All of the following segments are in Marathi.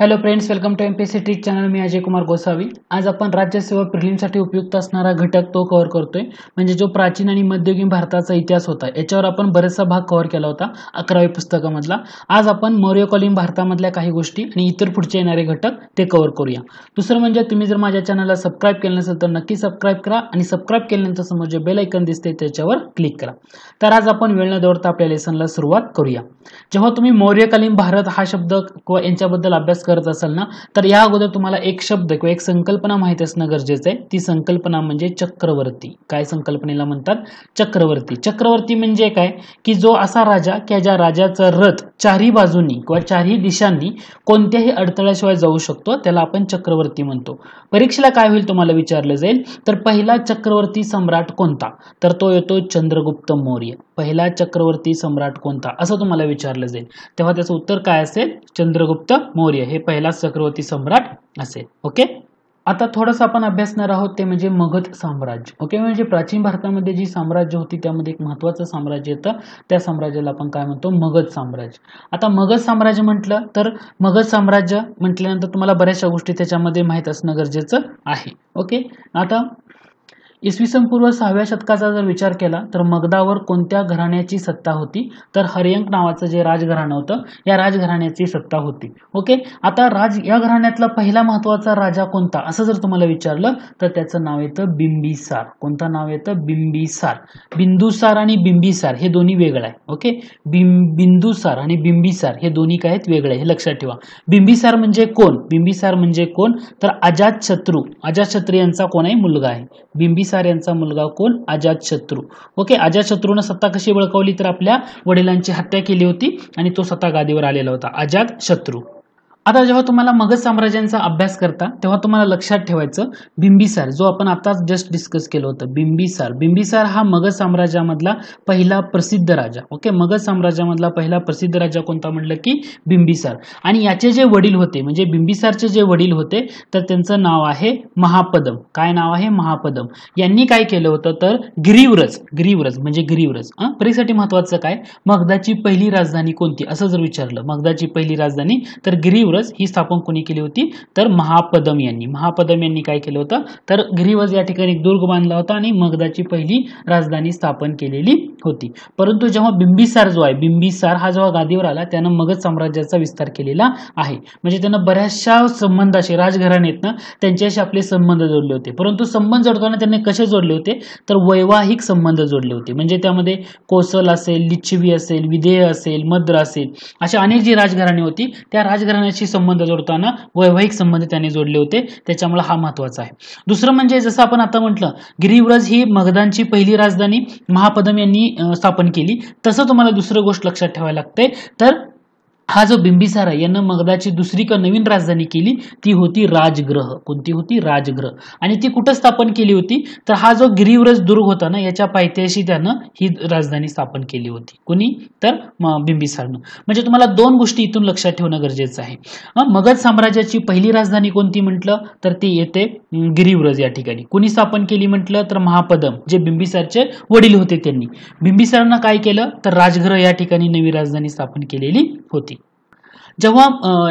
hello friends welcome to M P C trick channel मी अजय कुमार गोसावी आज आपण राज्यसेवा प्रिलिमसाठी उपयुक्त असणारा घटक तो कव्हर करतोय म्हणजे जो प्राचीन आणि मध्ययुगीन भारताचा इतिहास होता याच्यावर आपण बरेचसा भाग कव्हर केला होता अकराव्या पुस्तकामधला आज आपण मौर्यकालीन भारतामधल्या काही गोष्टी आणि इतर पुढचे येणारे घटक ते कव्हर करूया दुसरं म्हणजे तुम्ही जर माझ्या चॅनलला सबस्क्राईब केलं नसेल तर नक्की सबस्क्राईब करा आणि सबस्क्राईब केल्यानंतर समोर जे बेल दिसते त्याच्यावर क्लिक करा तर आज आपण वेळ न दौडता आपल्या लेसनला सुरुवात करूया जेव्हा तुम्ही मौर्यकालीन भारत हा शब्द किंवा यांच्याबद्दल अभ्यास करत असाल ना तर या अगोदर तुम्हाला एक शब्द किंवा एक संकल्पना माहित असणं गरजेचं आहे ती संकल्पना म्हणजे चक्रवर्ती काय संकल्पनेला म्हणतात चक्रवर्ती चक्रवर्ती म्हणजे काय की जो असा राजा की ज्या राजाचा रथ चारही बाजूनी किंवा चारही दिशांनी कोणत्याही अडथळ्याशिवाय जाऊ शकतो त्याला आपण चक्रवर्ती म्हणतो परीक्षेला काय होईल तुम्हाला विचारलं जाईल तर पहिला चक्रवर्ती सम्राट कोणता तर तो येतो चंद्रगुप्त मौर्य पहिला चक्रवर्ती सम्राट कोणता असं तुम्हाला विचारलं जाईल तेव्हा त्याचं उत्तर काय असेल चंद्रगुप्त मौर्य हे हे पहिला चक्रवर्ती सम्राट असेल ओके आता थोडस आपण अभ्यासणार आहोत ते म्हणजे मगध साम्राज्य ओके म्हणजे प्राचीन भारतामध्ये जी साम्राज्य होती त्यामध्ये एक महत्त्वाचं साम्राज्य येतं त्या साम्राज्याला आपण काय म्हणतो मगध साम्राज्य आता मगध साम्राज्य म्हटलं तर मगध साम्राज्य म्हटल्यानंतर तुम्हाला बऱ्याचशा गोष्टी त्याच्यामध्ये माहीत असणं गरजेचं आहे ओके आता इसवी सन पूर्व सहाव्या शतकाचा जर विचार केला तर मगदावर कोणत्या घराण्याची सत्ता होती तर हरियंक नावाचं जे राजघराणं होतं या राजघराण्याची सत्ता होती ओके आता राज या घराण्यातला पहिला महत्वाचा राजा कोणता असं जर तुम्हाला विचारलं तर त्याचं नाव येतं बिंबिसार कोणतं नाव येतं बिंबिसार बिंदुसार आणि बिंबिसार हे दोन्ही वेगळं आहे ओके बिंदुसार आणि बिंबिसार हे दोन्ही काय आहेत वेगळे हे लक्षात ठेवा बिंबिसार म्हणजे कोण बिंबिसार म्हणजे कोण तर अजातशत्रू शत्रू अजात शत्रू यांचा कोणाही मुलगा आहे बिंबिसार बिंबिसार यांचा मुलगा कोण अजातशत्रू ओके अजातशत्रूनं सत्ता कशी बळकावली तर आपल्या वडिलांची हत्या केली होती आणि तो सत्ता गादीवर आलेला होता अजातशत्रू आता जेव्हा तुम्हाला मगध साम्राज्यांचा अभ्यास करता तेव्हा तुम्हाला लक्षात ठेवायचं बिंबिसार जो आपण आताच जस्ट डिस्कस केलं होतं बिंबिसार बिंबिसार हा मगध साम्राज्यामधला पहिला प्रसिद्ध राजा ओके मगध साम्राज्यामधला पहिला प्रसिद्ध राजा कोणता म्हटलं की बिंबिसार आणि याचे जे वडील होते म्हणजे बिंबिसारचे जे वडील होते तर त्यांचं नाव आहे महापदम काय नाव आहे महापदम यांनी काय केलं होतं तर ग्रीवरज गिरीव्रज म्हणजे ग्रीवरज परीक्षेसाठी महत्वाचं काय मगधाची पहिली राजधानी कोणती असं जर विचारलं मगधाची पहिली राजधानी तर गिरीव्रज ही स्थापन कोणी केली होती तर महापदम यांनी महापदम यांनी काय केलं होतं तर ग्रीवज या ठिकाणी दुर्ग बांधला होता आणि मगधाची पहिली राजधानी स्थापन केलेली होती परंतु जेव्हा बिंबिसार जो आहे बिंबिसार हा जेव्हा गादीवर आला त्यानं मगध साम्राज्याचा विस्तार केलेला आहे म्हणजे त्यानं बऱ्याचशा संबंधाशी ना त्यांच्याशी आपले संबंध जोडले होते परंतु संबंध जोडताना त्यांनी कसे जोडले होते तर वैवाहिक संबंध जोडले होते म्हणजे त्यामध्ये कोसल असेल लिच्छवी असेल विधेय असेल मद्र असेल अशा अनेक जी राजघराणी होती त्या राजघराण्याशी संबंध जोडताना वैवाहिक संबंध त्याने जोडले होते त्याच्यामुळे हा महत्वाचा आहे दुसरं म्हणजे जसं आपण आता म्हटलं गिरिव्रज ही मगधांची पहिली राजधानी महापदम यांनी स्थापन केली तसं तुम्हाला दुसरं गोष्ट लक्षात ठेवायला लागते तर हा जो बिंबिसारा यानं मगधाची दुसरी का नवीन राजधानी केली ती होती राजग्रह कोणती होती राजग्रह आणि ती कुठं स्थापन केली होती तर हा जो गिरीव्रज दुर्ग होता ना याच्या पायथ्याशी त्यानं ही राजधानी स्थापन केली होती कोणी तर बिंबिसारनं म्हणजे तुम्हाला दोन गोष्टी इथून लक्षात ठेवणं गरजेचं आहे मगध साम्राज्याची पहिली राजधानी कोणती म्हटलं तर ती येते गिरीव्रज या ठिकाणी कोणी स्थापन केली म्हटलं तर महापदम जे बिंबिसारचे वडील होते त्यांनी बिंबिसारनं काय केलं तर राजग्रह या ठिकाणी नवी राजधानी स्थापन केलेली होती जेव्हा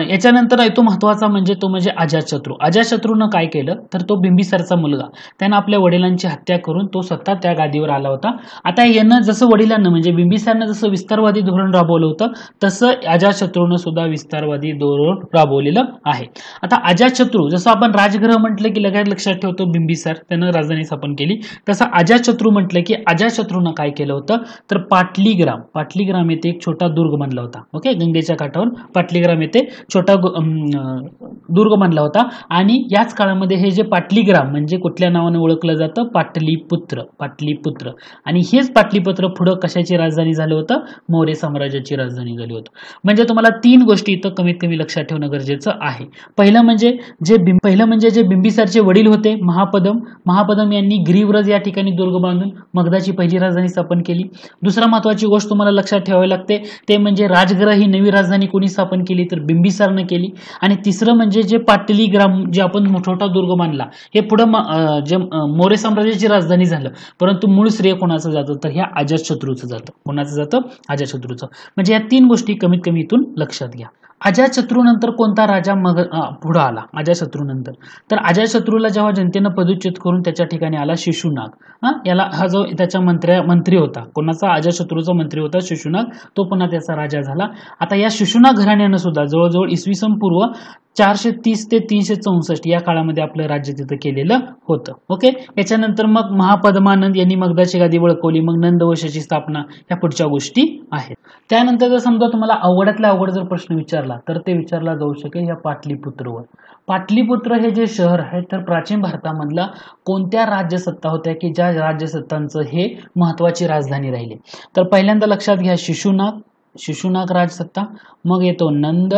याच्यानंतर येतो महत्वाचा म्हणजे तो म्हणजे अजातशत्रू अजातशत्रूनं काय केलं तर तो बिंबिसरचा मुलगा त्यानं आपल्या वडिलांची हत्या करून तो स्वतः त्या गादीवर आला होता आता यानं जसं वडिलांना म्हणजे बिंबिसरनं जसं विस्तारवादी धोरण राबवलं होतं तसं अजातशत्रूनं सुद्धा विस्तारवादी धोरण राबवलेलं आहे आता अजातशत्रू जसं आपण राजगृह म्हटलं की लगेच लक्षात ठेवतो बिंबिसर त्यानं राजधानी स्थापन केली तसं अजातशत्रू म्हटलं की अजातशत्रूनं काय केलं होतं तर पाटलीग्राम पाटलीग्राम येथे एक छोटा दुर्ग बनला होता ओके गंगेच्या काठावर पाटली पाटलीग्राम येथे छोटा दुर्ग बांधला होता आणि याच काळामध्ये हे जे पाटलीग्राम म्हणजे कुठल्या नावाने ओळखलं जातं पाटलीपुत्र पाटलीपुत्र आणि हेच पाटलीपुत्र पुढं कशाची राजधानी झालं होतं मौर्य साम्राज्याची राजधानी झाली होती म्हणजे तुम्हाला तीन गोष्टी इथं कमीत कमी लक्षात ठेवणं गरजेचं आहे पहिलं म्हणजे जे पहिलं म्हणजे जे बिंबिसारचे वडील होते महापदम महापदम यांनी ग्रीवरज या ठिकाणी दुर्ग बांधून मगधाची पहिली राजधानी स्थापन केली दुसरा महत्वाची गोष्ट तुम्हाला लक्षात ठेवावी लागते ते म्हणजे राजग्रह ही नवी राजधानी कोणी स्थापन केली तर बिंबिसारनं केली आणि तिसरं म्हणजे जे पाटली ग्राम जे आपण मोठोठा दुर्ग मानला हे पुढं जे मौर्य साम्राज्याची राजधानी झालं परंतु मूळ श्रेय कोणाचं जातं तर ह्या शत्रूचं जातं कोणाचं जातं अजातशत्रूचं म्हणजे या तीन गोष्टी कमीत कमी इथून लक्षात घ्या नंतर कोणता राजा मग पुढं आला नंतर तर अजातशत्रूला जेव्हा जनतेनं पदच्युत करून त्याच्या ठिकाणी आला शिशुनाग हा याला हा जो त्याच्या मंत्र्या मंत्री होता कोणाचा अजातशत्रूचा मंत्री होता शिशुनाग तो पुन्हा त्याचा राजा झाला आता या शिशुनाग घराण्यानं सुद्धा जवळजवळ इसवी सन पूर्व चारशे तीस ते तीनशे चौसष्ट या काळामध्ये आपलं राज्य तिथं केलेलं होतं ओके याच्यानंतर मग महापद्मानंद यांनी मगदाची गादी वळकवली मग वंशाची स्थापना ह्या पुढच्या गोष्टी आहेत त्यानंतर जर समजा तुम्हाला अवघडातला अवघड जर प्रश्न विचारला तर ते विचारला जाऊ शकेल या पाटलीपुत्रवर पाटलीपुत्र हे जे शहर आहे तर प्राचीन भारतामधला कोणत्या राज्यसत्ता होत्या की ज्या राज्यसत्तांचं हे महत्वाची राजधानी राहिली तर पहिल्यांदा लक्षात घ्या शिशुनाग शिशुनाग राजसत्ता मग येतो नंद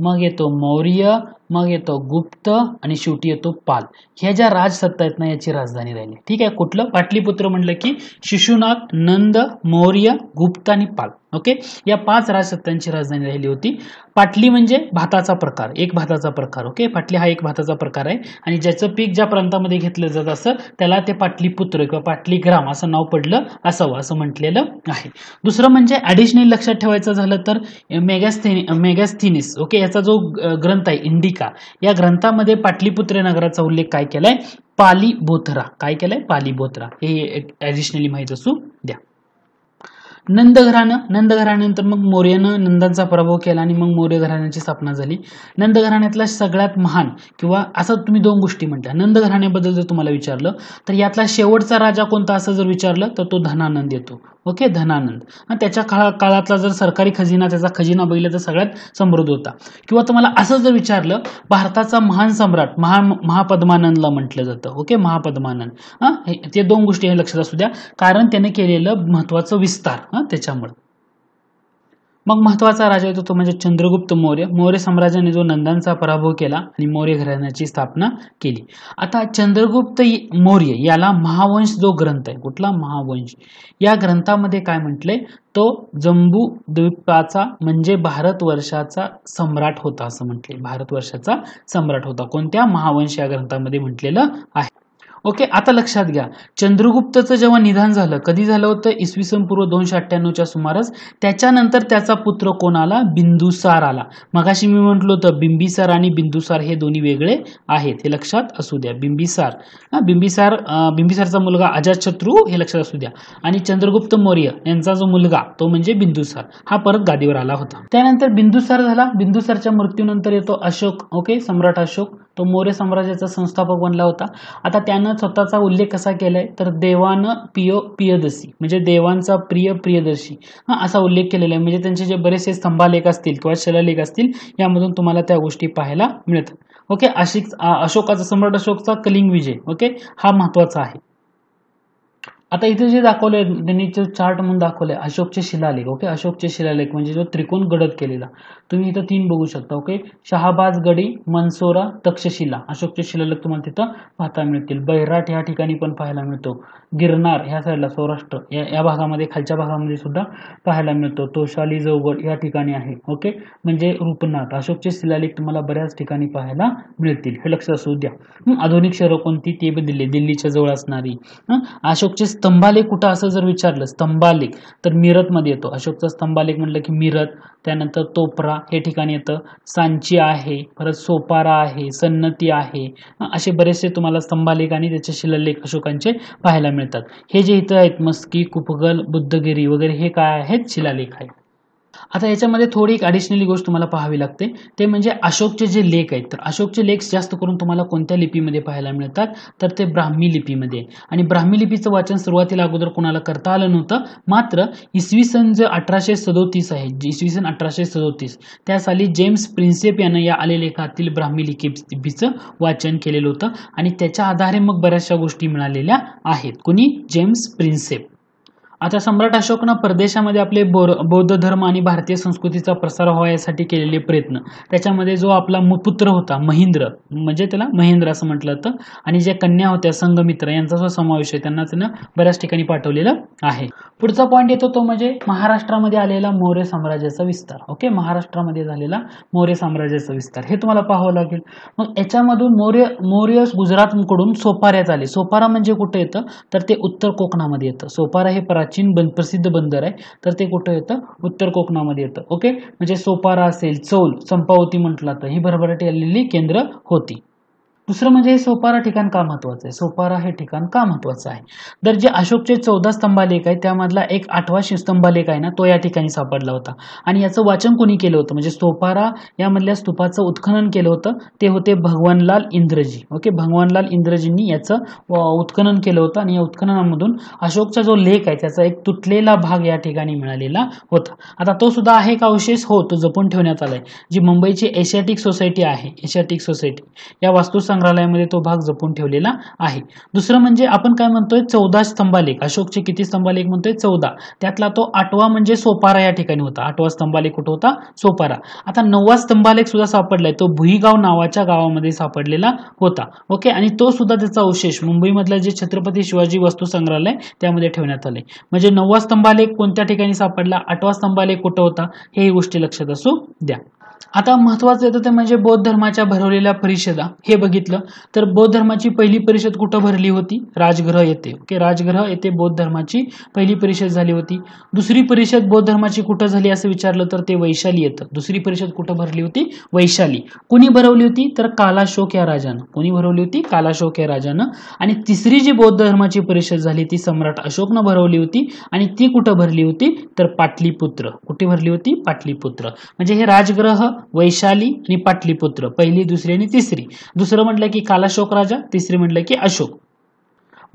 μάγε το Μόρια मग येतो गुप्त आणि शेवटी येतो पाल ह्या ज्या राजसत्ता आहेत ना याची राजधानी राहिली ठीक आहे कुठलं पाटलीपुत्र म्हटलं की शिशुनाथ नंद मौर्य गुप्त आणि पाल ओके या पाच राजसत्तांची राजधानी राहिली होती पाटली म्हणजे भाताचा प्रकार एक भाताचा प्रकार ओके पाटली हा एक भाताचा प्रकार आहे आणि ज्याचं पीक ज्या प्रांतामध्ये घेतलं जात असं त्याला ते पाटलीपुत्र किंवा पाटली ग्राम असं नाव पडलं असावं असं म्हटलेलं आहे दुसरं म्हणजे ॲडिशनल लक्षात ठेवायचं झालं तर मेगॅस्थेनि मेगॅस्थिनिस ओके याचा जो ग्रंथ आहे इंडिक या ग्रंथामध्ये पाटलीपुत्र नगराचा उल्लेख काय केलाय पाली बोथरा काय केलाय पाली बोथरा हे ऍडिशनली माहीत असू द्या नंदघराणं नंदघराण्यानंतर मग मौर्यानं नंदांचा प्रभाव केला आणि मग मौर्य घराण्याची स्थापना झाली नंदघराण्यातला सगळ्यात महान किंवा असं तुम्ही दोन गोष्टी म्हटल्या नंदघराण्याबद्दल जर तुम्हाला विचारलं तर यातला शेवटचा राजा कोणता असं जर विचारलं तर तो धनानंद येतो ओके धनानंद त्याच्या काळा काळातला जर सरकारी खजिना त्याचा खजिना बघितला तर सगळ्यात समृद्ध होता किंवा तुम्हाला असं जर विचारलं भारताचा महान सम्राट महा महापद्मानंदला म्हटलं जातं ओके महापद्मानंद हां ते दोन गोष्टी हे लक्षात असू द्या कारण त्याने केलेलं महत्वाचं विस्तार त्याच्यामुळे मग महत्वाचा राजा येतो तो म्हणजे चंद्रगुप्त मौर्य मौर्य साम्राज्याने जो नंदांचा पराभव केला आणि मौर्य घराण्याची स्थापना केली आता चंद्रगुप्त मौर्य याला महावंश जो ग्रंथ आहे कुठला महावंश या ग्रंथामध्ये काय म्हटलंय तो जम्बू द्वीपाचा म्हणजे भारतवर्षाचा सम्राट होता असं म्हटले भारतवर्षाचा सम्राट होता कोणत्या महावंश या ग्रंथामध्ये म्हटलेलं आहे ओके आता लक्षात घ्या चंद्रगुप्तचं जेव्हा निधन झालं कधी झालं होतं इसवी सन पूर्व दोनशे अठ्ठ्याण्णवच्या सुमारास त्याच्यानंतर त्याचा पुत्र कोण आला बिंदुसार आला मगाशी मी म्हटलो होतं बिंबिसार आणि बिंदुसार हे दोन्ही वेगळे आहेत हे लक्षात असू द्या बिंबिसार हा बिंबिसार बिंबिसारचा मुलगा अजातशत्रू हे लक्षात असू द्या आणि चंद्रगुप्त मौर्य यांचा जो मुलगा तो म्हणजे बिंदुसार हा परत गादीवर आला होता त्यानंतर बिंदुसार झाला बिंदुसारच्या मृत्यूनंतर येतो अशोक ओके सम्राट अशोक तो मौर्य साम्राज्याचा संस्थापक बनला होता आता त्यानं स्वतःचा उल्लेख कसा केलाय तर देवानं पियो पियदसी म्हणजे देवांचा प्रिय प्रियदर्शी हा असा उल्लेख केलेला आहे म्हणजे त्यांचे जे बरेचसे स्तंभालेख असतील किंवा शिलालेख असतील यामधून तुम्हाला त्या गोष्टी पाहायला मिळतात ओके अशिक अशोकाचा सम्राट अशोकचा कलिंग विजय ओके हा महत्वाचा आहे आता इथे जे दाखवले त्यांनी चार्ट म्हणून दाखवले अशोकचे शिलालेख ओके अशोकचे शिलालेख म्हणजे जो त्रिकोण गडद केलेला तुम्ही इथं तीन बघू शकता ओके शहाबाज गडी मनसोरा तक्षशिला अशोकचे शिलालेख तुम्हाला तिथं पाहता मिळतील बैराट या ठिकाणी पण पाहायला मिळतो गिरनार ह्या साईडला सौराष्ट्र या या भागामध्ये खालच्या भागामध्ये सुद्धा पाहायला मिळतो तोशाली जवगड या ठिकाणी आहे ओके म्हणजे रूपनाथ अशोकचे शिलालेख तुम्हाला बऱ्याच ठिकाणी पाहायला मिळतील हे लक्षात असू द्या आधुनिक शहरं कोणती ते दिल्ली दिल्लीच्या जवळ असणारी अशोकचे स्तंभालेख कुठं असं जर विचारलं स्तंभालेख तर मिरतमध्ये येतो अशोकचा स्तंभालेख म्हटलं की मिरत त्यानंतर तोपरा हे ठिकाणी येतं सांची आहे परत सोपारा आहे सन्नती आहे असे बरेचसे तुम्हाला स्तंभालेख आणि त्याचे शिलालेख अशोकांचे पाहायला मिळतात हे जे इथं आहेत मस्की कुपगल बुद्धगिरी वगैरे हे काय आहेत शिलालेख आहेत आता याच्यामध्ये थोडी एक अडिशनली गोष्ट तुम्हाला पाहावी लागते ते म्हणजे अशोकचे जे लेख आहेत तर अशोकचे लेख जास्त करून तुम्हाला कोणत्या लिपीमध्ये पाहायला मिळतात तर ते ब्राह्मी लिपीमध्ये आणि ब्राह्मी लिपीचं वाचन सुरुवातीला अगोदर कोणाला करता आलं नव्हतं मात्र इसवी सन जे अठराशे सदोतीस आहे इसवी सन अठराशे सदोतीस त्या साली जेम्स प्रिन्सेप यानं या लेखातील ब्राह्मी लिपीचं वाचन केलेलं होतं आणि त्याच्या आधारे मग बऱ्याचशा गोष्टी मिळालेल्या आहेत कोणी जेम्स प्रिन्सेप आता सम्राट अशोकनं परदेशामध्ये आपले बोर बौद्ध धर्म आणि भारतीय संस्कृतीचा प्रसार यासाठी केलेले प्रयत्न त्याच्यामध्ये जो आपला पुत्र होता महिंद्र म्हणजे त्याला महेंद्र असं म्हटलं होतं आणि ज्या कन्या होत्या संगमित्र यांचा जो समावेश आहे त्यांना त्यांना बऱ्याच ठिकाणी पाठवलेलं आहे पुढचा पॉईंट येतो तो म्हणजे महाराष्ट्रामध्ये आलेला मौर्य साम्राज्याचा विस्तार ओके महाराष्ट्रामध्ये झालेला मौर्य साम्राज्याचा विस्तार हे तुम्हाला पाहावं लागेल मग याच्यामधून मौर्य मौर्य गुजरातकडून सोपाऱ्यात आले सोपारा म्हणजे कुठे येतं तर ते उत्तर कोकणामध्ये येतं सोपारा हे प्राचीन बंद प्रसिद्ध बंदर आहे तर ते कुठं येतं उत्तर कोकणामध्ये येतं ओके म्हणजे सोपारा असेल चौल संपावती म्हटलं तर ही भरभराटी आलेली केंद्र होती दुसरं म्हणजे सोपारा ठिकाण का महत्वाचं आहे सोपारा हे ठिकाण का महत्वाचं आहे तर जे अशोकचे चौदा स्तंभालेख आहे त्यामधला एक आठवा शिवस्तंभालेख आहे ना तो या ठिकाणी सापडला होता आणि याचं वाचन कोणी केलं होतं म्हणजे सोपारा यामधल्या स्तूपाचं उत्खनन केलं होतं ते होते भगवानलाल इंद्रजी ओके भगवानलाल इंद्रजींनी याचं उत्खनन केलं होतं आणि या उत्खननामधून अशोकचा जो लेख आहे त्याचा एक तुटलेला भाग या ठिकाणी मिळालेला होता आता तो सुद्धा आहे का अवशेष हो तो जपून ठेवण्यात आलाय जी मुंबईची एशियाटिक सोसायटी आहे एशियाटिक सोसायटी या वास्तुसंघ संग्रहालयामध्ये तो भाग जपून ठेवलेला आहे दुसरं म्हणजे आपण काय म्हणतोय चौदा स्तंभालेख अशोकचे किती स्तंभालेख म्हणतोय चौदा त्यातला तो आठवा म्हणजे सोपारा या ठिकाणी होता आठवा स्तंभालेख कुठं होता सोपारा आता नववा स्तंभालेख सुद्धा सापडलाय तो भुईगाव नावाच्या गावामध्ये सापडलेला होता ओके आणि तो सुद्धा त्याचा अवशेष मुंबईमधला जे छत्रपती शिवाजी वस्तू संग्रहालय त्यामध्ये ठेवण्यात आले म्हणजे नववा स्तंभालेख कोणत्या ठिकाणी सापडला आठवा स्तंभालेख कुठं होता हे गोष्टी लक्षात असू द्या आता महत्वाचं येतं ते म्हणजे बौद्ध धर्माच्या भरवलेल्या परिषदा हे बघितलं तर बौद्ध धर्माची पहिली परिषद कुठं भरली होती राजग्रह येथे ओके राजग्रह येथे बौद्ध धर्माची पहिली परिषद झाली होती दुसरी परिषद बौद्ध धर्माची कुठं झाली असं विचारलं तर ते वैशाली येतं दुसरी परिषद कुठं भरली होती वैशाली कुणी भरवली होती तर कालाशोक या राजानं कोणी भरवली होती कालाशोक या राजानं आणि तिसरी जी बौद्ध धर्माची परिषद झाली ती सम्राट अशोकनं भरवली होती आणि ती कुठं भरली होती तर पाटलीपुत्र कुठे भरली होती पाटलीपुत्र म्हणजे हे राजग्रह वैशाली आणि पाटलीपुत्र पहिली दुसरी आणि तिसरी दुसरं म्हटलं की कालाशोक राजा तिसरी म्हटलं की अशोक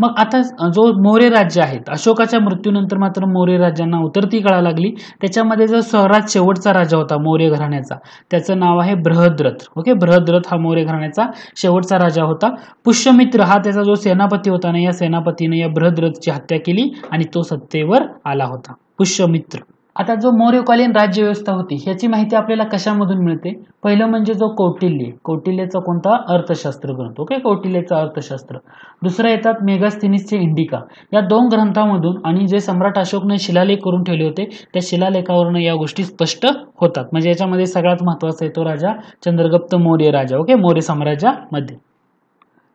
मग आता जो मौर्य राज्य आहेत अशोकाच्या मृत्यूनंतर मात्र मौर्य राज्यांना उतरती कळा लागली त्याच्यामध्ये जो सहराज शेवटचा राजा होता मौर्य घराण्याचा त्याचं नाव आहे बृहद्रथ ओके बृहद्रथ हा मौर्य घराण्याचा शेवटचा राजा होता पुष्यमित्र हा त्याचा जो सेनापती होता ना या सेनापतीने या बृहद्रथची हत्या केली आणि तो सत्तेवर आला होता पुष्यमित्र आता जो मौर्यकालीन राज्यव्यवस्था होती ह्याची माहिती आपल्याला कशामधून मिळते पहिलं म्हणजे जो कौटिल्य कौटिल्याचा कोणता अर्थशास्त्र ग्रंथ ओके कौटिल्याचा अर्थशास्त्र दुसरं येतात मेगास्थिनिसचे इंडिका या दोन ग्रंथामधून आणि जे सम्राट अशोकने शिलालेख करून ठेवले होते त्या शिलालेखावरून या गोष्टी स्पष्ट होतात म्हणजे याच्यामध्ये सगळ्यात महत्वाचा आहे तो राजा चंद्रगुप्त मौर्य राजा ओके मौर्य साम्राज्यामध्ये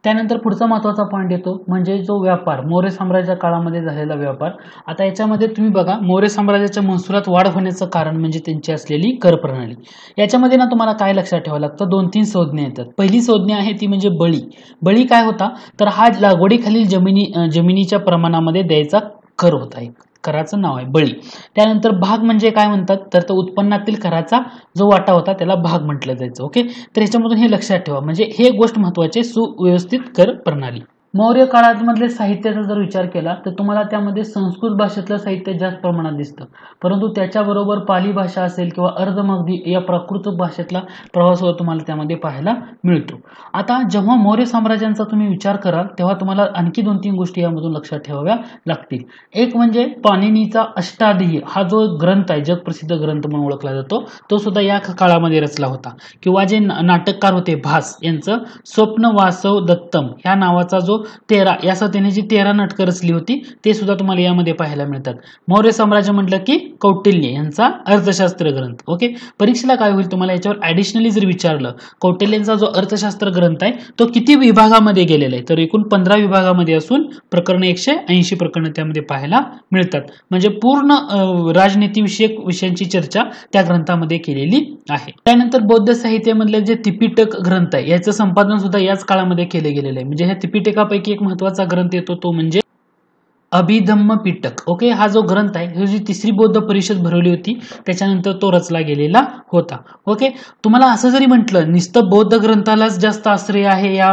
त्यानंतर पुढचा महत्त्वाचा पॉईंट येतो म्हणजे जो व्यापार मौर्य साम्राज्याच्या काळामध्ये झालेला व्यापार आता याच्यामध्ये तुम्ही बघा मौर्य साम्राज्याच्या महसुलात वाढ होण्याचं कारण म्हणजे त्यांची असलेली कर प्रणाली याच्यामध्ये ना तुम्हाला काय लक्षात ठेवावं लागतं दोन तीन संज्ञा येतात पहिली संज्ञा आहे ती म्हणजे बळी बळी काय होता तर हा लागवडीखालील जमिनी जमिनीच्या प्रमाणामध्ये द्यायचा कर होत आहे कराचं नाव आहे बळी त्यानंतर भाग म्हणजे काय म्हणतात तर तो उत्पन्नातील कराचा जो वाटा होता त्याला भाग म्हटलं जायचं ओके तर ह्याच्यामधून हे लक्षात ठेवा म्हणजे हे गोष्ट महत्वाचे सुव्यवस्थित कर प्रणाली मौर्य काळामधले साहित्याचा जर विचार केला तर तुम्हाला त्यामध्ये संस्कृत भाषेतलं साहित्य जास्त प्रमाणात दिसतं परंतु त्याच्याबरोबर पाली भाषा असेल किंवा अर्धमगधी या प्राकृत भाषेतला प्रवास तुम्हाला त्यामध्ये पाहायला मिळतो आता जेव्हा मौर्य साम्राज्यांचा तुम्ही विचार कराल तेव्हा तुम्हाला आणखी दोन तीन गोष्टी यामधून लक्षात ठेवाव्या लागतील एक म्हणजे पाणिनीचा अष्टाध्यायी हा जो ग्रंथ आहे जगप्रसिद्ध ग्रंथ म्हणून ओळखला जातो तो सुद्धा या काळामध्ये रचला होता किंवा जे नाटककार होते भास यांचं स्वप्न वासव दत्तम ह्या नावाचा जो तेरा या त्याने जी तेरा नाटकं रचली होती ते सुद्धा तुम्हाला यामध्ये पाहायला मिळतात मौर्य साम्राज्य म्हटलं की कौटिल्य यांचा अर्थशास्त्र ग्रंथ ओके परीक्षेला काय होईल तुम्हाला याच्यावर ऍडिशनली जर विचारलं कौटिल्यांचा जो अर्थशास्त्र ग्रंथ आहे तो किती विभागामध्ये गेलेला आहे तर एकूण पंधरा विभागामध्ये असून प्रकरण एकशे ऐंशी प्रकरणं त्यामध्ये पाहायला मिळतात म्हणजे पूर्ण राजनीतीविषयक विषयांची चर्चा त्या ग्रंथामध्ये केलेली आहे त्यानंतर बौद्ध साहित्यामधले जे तिपिटक ग्रंथ आहे याचं संपादन सुद्धा याच काळामध्ये केले गेलेलं आहे म्हणजे ह्या तिपिटका त्यापैकी एक महत्वाचा ग्रंथ येतो तो म्हणजे अभिधम्म पिटक ओके हा जो ग्रंथ आहे ही जी तिसरी बौद्ध परिषद भरवली होती त्याच्यानंतर तो रचला गेलेला होता ओके तुम्हाला असं जरी म्हटलं निस्तं बौद्ध ग्रंथालाच जास्त आश्रय आहे या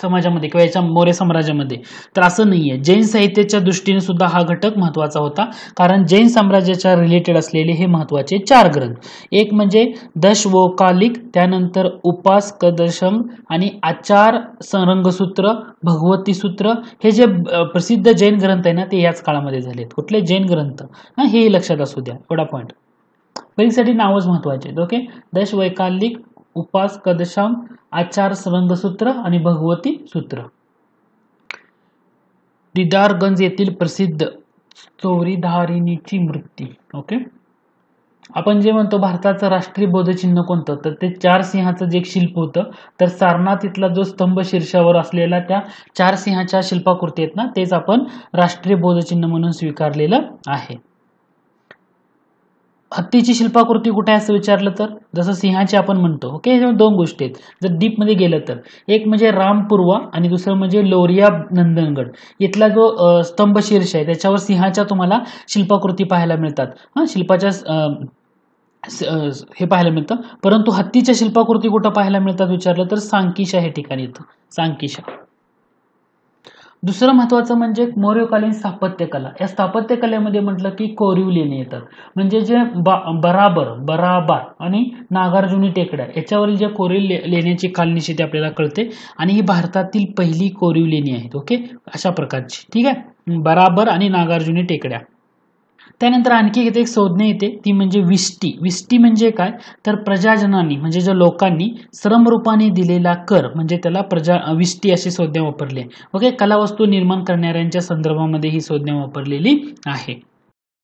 समाजामध्ये किंवा याच्या मौर्य साम्राज्यामध्ये तर असं नाही आहे जैन साहित्याच्या दृष्टीने सुद्धा हा घटक महत्वाचा होता कारण जैन साम्राज्याच्या रिलेटेड असलेले हे महत्वाचे चार ग्रंथ एक म्हणजे दशवोकालिक त्यानंतर उपास कदशंग आणि आचार संरंगसूत्र भगवती सूत्र हे जे प्रसिद्ध जैन ग्रंथ आहे ना ते याच काळामध्ये झालेत कुठले जैन ग्रंथ ना हे लक्षात असू द्या एवढा पॉईंट परीक्षेसाठी नावच महत्वाचे आहेत ओके दश वैकालिक उपास कदशाम आचार संगसूत्र आणि भगवती सूत्र दिदारगंज येथील प्रसिद्ध चौरीधारिणीची मृत्यू ओके आपण जे म्हणतो भारताचं राष्ट्रीय बोधचिन्ह कोणतं तर ते चार सिंहाचं जे शिल्प होतं तर सारनाथ इथला जो स्तंभ शीर्षावर असलेला त्या चार सिंहाच्या शिल्पाकृती आहेत ना तेच आपण राष्ट्रीय बोधचिन्ह म्हणून स्वीकारलेलं आहे हत्तीची शिल्पाकृती कुठे आहे असं विचारलं तर जसं सिंहाची आपण म्हणतो ओके दोन गोष्टी आहेत जर डीपमध्ये गेलं तर एक म्हणजे रामपूर्वा आणि दुसरं म्हणजे लोरिया नंदनगड इथला जो स्तंभ शीर्ष आहे त्याच्यावर सिंहाच्या तुम्हाला शिल्पाकृती पाहायला मिळतात हां शिल्पाच्या हे पाहायला मिळतं परंतु हत्तीच्या शिल्पाकृती कुठं पाहायला मिळतात विचारलं तर सांकिशा हे ठिकाणी येतं सांकिशा दुसरं महत्वाचं म्हणजे मौर्यकालीन स्थापत्यकला या स्थापत्यकलेमध्ये म्हटलं की कोरीव लेणी येतात म्हणजे जे बा बराबर बराबर आणि नागार्जुनी टेकड्या याच्यावरील जे कोरीव ले लेण्याची कालनिशी आपल्याला कळते आणि ही भारतातील पहिली कोरीव लेणी आहेत ओके अशा प्रकारची ठीक आहे बराबर आणि नागार्जुनी टेकड्या त्यानंतर आणखी एक संज्ञा येते ती म्हणजे विष्टी विष्टी म्हणजे काय तर प्रजाजनांनी म्हणजे ज्या लोकांनी श्रमरूपाने दिलेला कर म्हणजे त्याला प्रजा विष्टी अशी संज्ञा वापरली आहे ओके कलावस्तू निर्माण करणाऱ्यांच्या संदर्भामध्ये ही संज्ञा वापरलेली आहे